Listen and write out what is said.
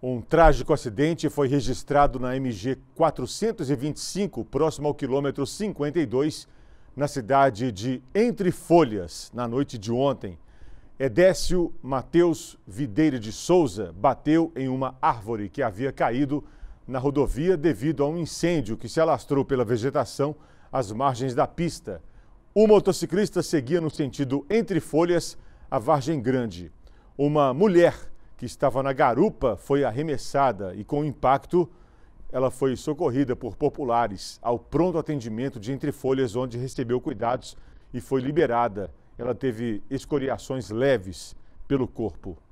Um trágico acidente foi registrado na MG 425, próximo ao quilômetro 52, na cidade de Entre Folhas, na noite de ontem. Edécio Mateus Videira de Souza bateu em uma árvore que havia caído na rodovia devido a um incêndio que se alastrou pela vegetação às margens da pista. O motociclista seguia no sentido Entre Folhas, a Vargem Grande. Uma mulher que estava na garupa foi arremessada e, com impacto, ela foi socorrida por populares ao pronto atendimento de Entre Folhas, onde recebeu cuidados e foi liberada. Ela teve escoriações leves pelo corpo.